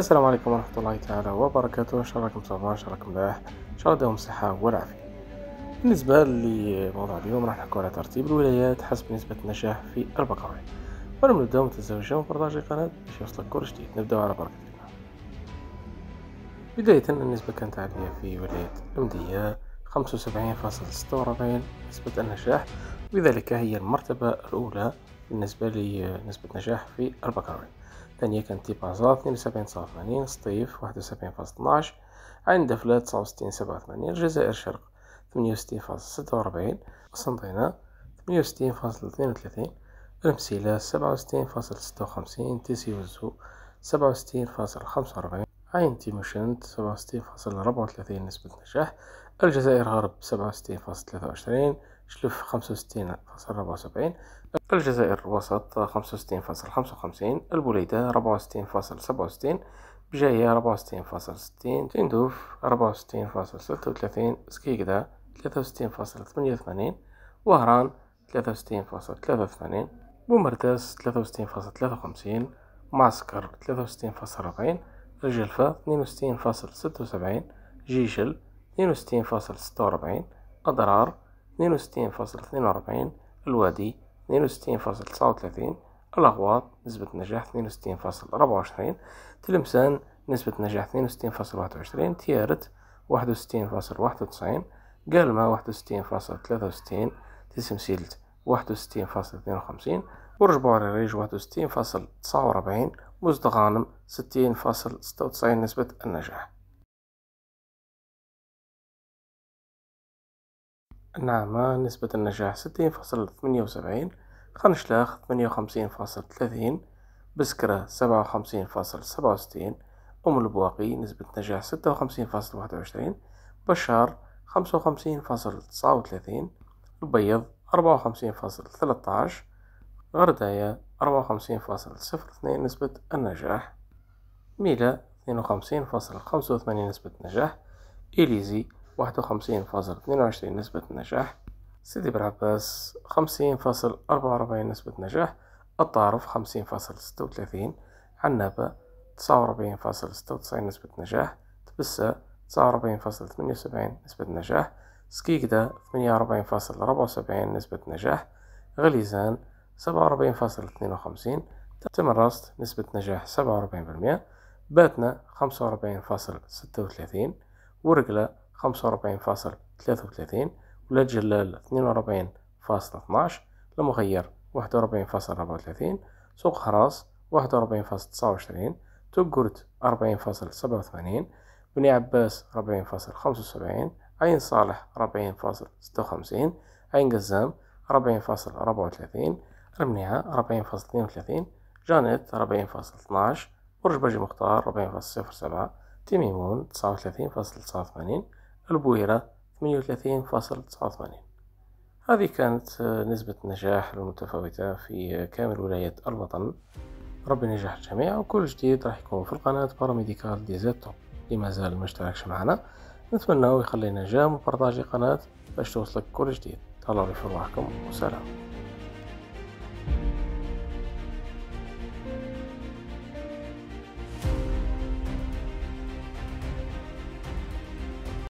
السلام عليكم ورحمة الله تعالى وبركاته إن شاء الله راكم تمام إن شاء الله راكم ملاح إن شاء الله يديهم صحة والعافية بالنسبة لموضوع اليوم راح نحكو على ترتيب الولايات حسب نسبة النجاح في البكالوريا قبل ما نبداو متنساوش بارطاجي القناة باش يوصلك كل جديد نبداو على بركة الله بداية النسبة كانت عالية في ولاية المدية خمسة وسبعين فاصل ستة وربعين نسبة النجاح بذلك هي المرتبة الأولى بالنسبة لي نسبة نجاح في البكالوريا الثانية كانت تي بازا 72 89 سطيف 71 فاصل 12 عين دفلة 69 87 الجزائر شرق 68 فاصل 46 قسنطينة 68 فاصل 32 المسيلة 67 فاصل 56 تيسي وزو 67 فاصل 45 عين تيموشنت 67 فاصل 34 نسبة نجاح الجزائر غرب 67 فاصل 23 شلف خمسة وستين فاصل ربعة وسبعين الجزائر الوسط خمسة وستين فاصل خمسة وخمسين البوليدة ربعة وستين فاصل سبعة وستين بجاية ربعة وستين فاصل ستين تندوف ربعة وستين فاصل ستة وثلاثين سكيكدا ثلاثة وستين فاصل ثمانية وثمانين وهران ثلاثة وستين فاصل ثلاثة وثمانين بومرداس ثلاثة وستين فاصل ثلاثة وخمسين معسكر ثلاثة وستين فاصل ربعين الجلفة اثنين وستين فاصل ستة وسبعين جيشل اثنين وستين فاصل ستة وربعين أضرار اثنين وستين فاصل اثنين وأربعين الوادي اثنين وستين فاصل تسعة وثلاثين الأغواط نسبة نجاح اثنين وستين فاصل ربعة وعشرين تلمسان نسبة نجاح اثنين وستين فاصل واحد وعشرين تيارت واحد وستين فاصل واحد وتسعين قالما واحد وستين فاصل ثلاثة وستين تسمسيلت واحد وستين فاصل اثنين وخمسين برج الريج واحد وستين فاصل تسعة وأربعين مزدغانم ستين فاصل ستة وتسعين نسبة النجاح نعم نسبة النجاح ستين فاصل ثمانية وسبعين خنشلاخ ثمانية وخمسين فاصل ثلاثين بسكرة سبعة وخمسين فاصل سبعة وستين أم البواقي نسبة نجاح ستة وخمسين فاصل واحد وعشرين بشار خمسة وخمسين فاصل تسعة وثلاثين البيض أربعة وخمسين فاصل ثلاثة غردايا أربعة وخمسين فاصل صفر اثنين نسبة النجاح ميلا اثنين وخمسين فاصل خمسة وثمانين نسبة نجاح إليزي واحد وخمسين فاصل اثنين وعشرين نسبة نجاح سيدي برعباس خمسين فاصل أربعة وأربعين نسبة نجاح الطارف خمسين فاصل ستة وثلاثين عنابة تسعة وأربعين فاصل ستة وتسعين نسبة نجاح تبسة تسعة وأربعين فاصل ثمانية وسبعين نسبة نجاح سكيكدا ثمانية وأربعين فاصل ربعة وسبعين نسبة نجاح غليزان سبعة وأربعين فاصل اثنين وخمسين تمرست نسبة نجاح سبعة وأربعين بالمئة باتنا خمسة وأربعين فاصل ستة وثلاثين ورقلة خمسة وأربعين فاصل ثلاثة وثلاثين جلال اثنين وأربعين فاصل اثناش المغير واحد وأربعين فاصل أربعة وثلاثين سوق خراص واحد وأربعين فاصل تسعة وعشرين توقرت أربعين فاصل سبعة وثمانين بني عباس أربعين فاصل خمسة وسبعين عين صالح أربعين فاصل ستة وخمسين عين قزام أربعين فاصل أربعة وثلاثين المنيعة أربعين فاصل اثنين وثلاثين جانيت أربعين فاصل اثناش برج باجي مختار أربعين فاصل صفر سبعة تيميمون تسعة وثلاثين فاصل تسعة وثمانين البويرة 38.89 هذه كانت آه، نسبة النجاح المتفاوتة في كامل ولايات الوطن ربي نجاح الجميع وكل جديد راح يكون في القناة باراميديكال دي زيتو اللي مازال مشتركش اشتركش معنا نتمنى يخلينا جام وبارطاجي قناة باش توصلك كل جديد تهلاو في رواحكم وسلام